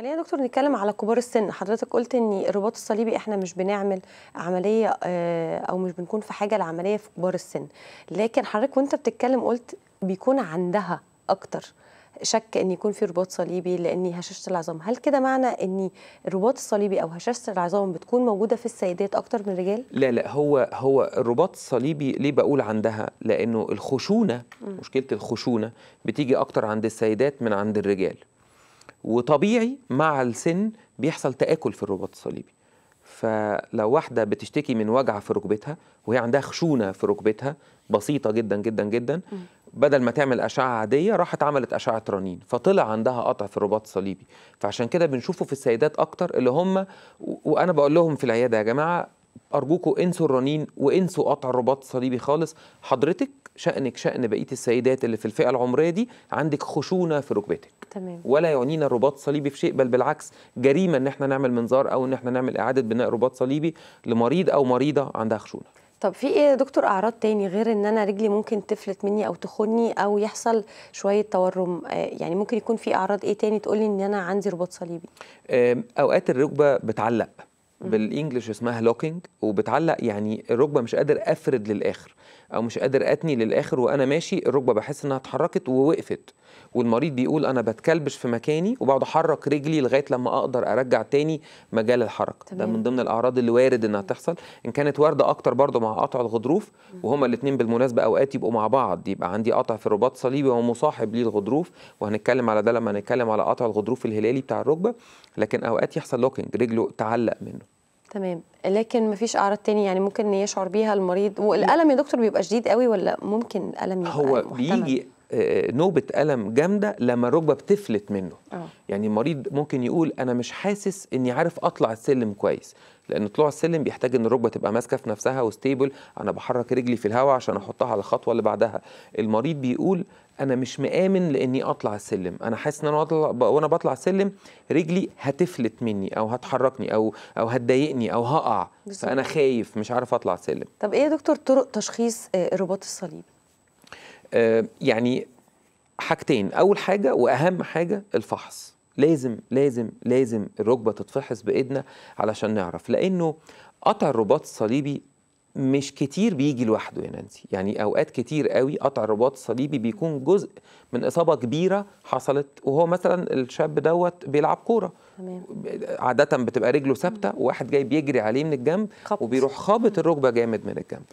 خلينا دكتور نتكلم على كبار السن حضرتك قلت ان الرباط الصليبي احنا مش بنعمل عمليه آه، او مش بنكون في حاجه العمليه في كبار السن لكن حضرتك وانت بتتكلم قلت بيكون عندها اكتر شك ان يكون في رباط صليبي لان هشاشه العظام هل كده معنى ان الرباط الصليبي او هشاشه العظام بتكون موجوده في السيدات اكتر من الرجال لا لا هو هو الرباط الصليبي ليه بقول عندها لانه الخشونه م. مشكله الخشونه بتيجي اكتر عند السيدات من عند الرجال وطبيعي مع السن بيحصل تآكل في الرباط الصليبي فلو واحدة بتشتكي من وجع في ركبتها وهي عندها خشونة في ركبتها بسيطة جدا جدا جدا بدل ما تعمل أشعة عادية راحت عملت أشعة رنين فطلع عندها قطع في الرباط الصليبي فعشان كده بنشوفه في السيدات أكتر اللي هم وأنا بقول لهم في العيادة يا جماعة أرجوكوا انسوا الرنين وانسوا قطع الرباط الصليبي خالص حضرتك شأنك شأن بقية السيدات اللي في الفئة العمرية دي عندك خشونة في ركبتك تمام. ولا يعنينا الرباط الصليبي في شيء بل بالعكس جريمة إن احنا نعمل منظار أو إن احنا نعمل إعادة بناء رباط صليبي لمريض أو مريضة عندها خشونة طب في ايه يا دكتور اعراض تاني غير ان انا رجلي ممكن تفلت مني او تخني او يحصل شويه تورم آه، يعني ممكن يكون في اعراض ايه تاني تقولي ان انا عندي رباط صليبي اوقات الركبه بتعلق بالانجلش اسمها لوكينج وبتعلق يعني الركبه مش قادر افرد للاخر او مش قادر اتني للاخر وانا ماشي الركبه بحس انها اتحركت ووقفت والمريض بيقول انا بتكلبش في مكاني وبقعد احرك رجلي لغايه لما اقدر ارجع تاني مجال الحركه تمام. ده من ضمن الاعراض اللي وارد انها تحصل ان كانت وارده اكتر برضه مع قطع الغضروف وهما الاثنين بالمناسبه اوقات يبقوا مع بعض يبقى عندي قطع في الرباط صليبي ومصاحب ليه الغضروف وهنتكلم على ده لما هنتكلم على قطع الغضروف الهلالي بتاع الركبه لكن اوقات يحصل لوكينج رجله تعلق منه تمام لكن مفيش اعراض تاني يعني ممكن يشعر بيها المريض والالم يا دكتور بيبقى شديد قوي ولا ممكن الالم يبقى هو محتمل. بيجي آه، نوبه الم جامده لما الركبه بتفلت منه أوه. يعني المريض ممكن يقول انا مش حاسس اني عارف اطلع السلم كويس لان طلوع السلم بيحتاج ان الركبه تبقى ماسكه في نفسها وستيبل انا بحرك رجلي في الهواء عشان احطها على الخطوه اللي بعدها المريض بيقول انا مش مآمن لاني اطلع السلم انا حاسس ان انا أطلع وانا بطلع السلم رجلي هتفلت مني او هتحركني او او هتضايقني او هقع بالزبط. فانا خايف مش عارف اطلع السلم طب ايه يا دكتور طرق تشخيص آه، الرباط الصليبي آه، يعني حاجتين اول حاجه واهم حاجه الفحص لازم لازم لازم الركبه تتفحص بايدنا علشان نعرف لانه قطع الرباط الصليبي مش كتير بيجي لوحده يا نانسي يعني اوقات كتير قوي قطع الرباط الصليبي بيكون جزء من اصابه كبيره حصلت وهو مثلا الشاب دوت بيلعب كوره تمام عاده بتبقى رجله ثابته وواحد جاي بيجري عليه من الجنب خبط. وبيروح خابط الركبه جامد من الجنب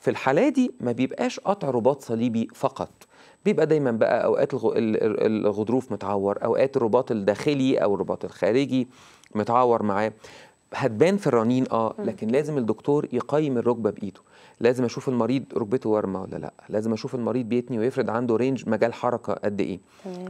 في الحاله دي ما بيبقاش قطع رباط صليبي فقط بيبقى دايما بقى اوقات الغضروف متعور اوقات الرباط الداخلي او الرباط الخارجي متعور معاه هتبان في الرنين اه لكن لازم الدكتور يقيم الركبه بايده لازم اشوف المريض ركبته ورمه ولا لا لازم اشوف المريض بيتني ويفرد عنده رينج مجال حركه قد ايه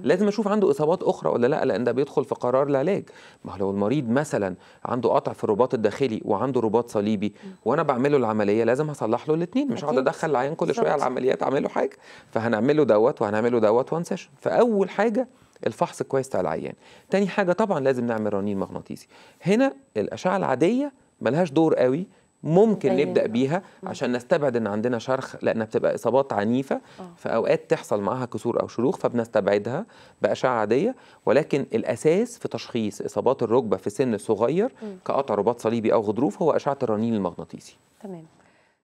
لازم اشوف عنده اصابات اخرى ولا لا لان ده بيدخل في قرار العلاج ما لو المريض مثلا عنده قطع في الرباط الداخلي وعنده رباط صليبي وانا بعمل له العمليه لازم هصلح له الاثنين مش هقعد ادخل العيان كل شويه على العمليات اعمل له حاجه فهنعمله دوت وهنعمله دوت وان سيشن فاول حاجه الفحص الكويس بتاع العيان تاني حاجه طبعا لازم نعمل رنين مغناطيسي هنا الاشعه العاديه ملهاش دور قوي ممكن أيوة. نبدا بيها عشان نستبعد ان عندنا شرخ لانها بتبقى اصابات عنيفه آه. في فاوقات تحصل معاها كسور او شروخ فبنستبعدها باشعه عاديه ولكن الاساس في تشخيص اصابات الركبه في سن صغير كقطع رباط صليبي او غضروف هو اشعه الرنين المغناطيسي تمام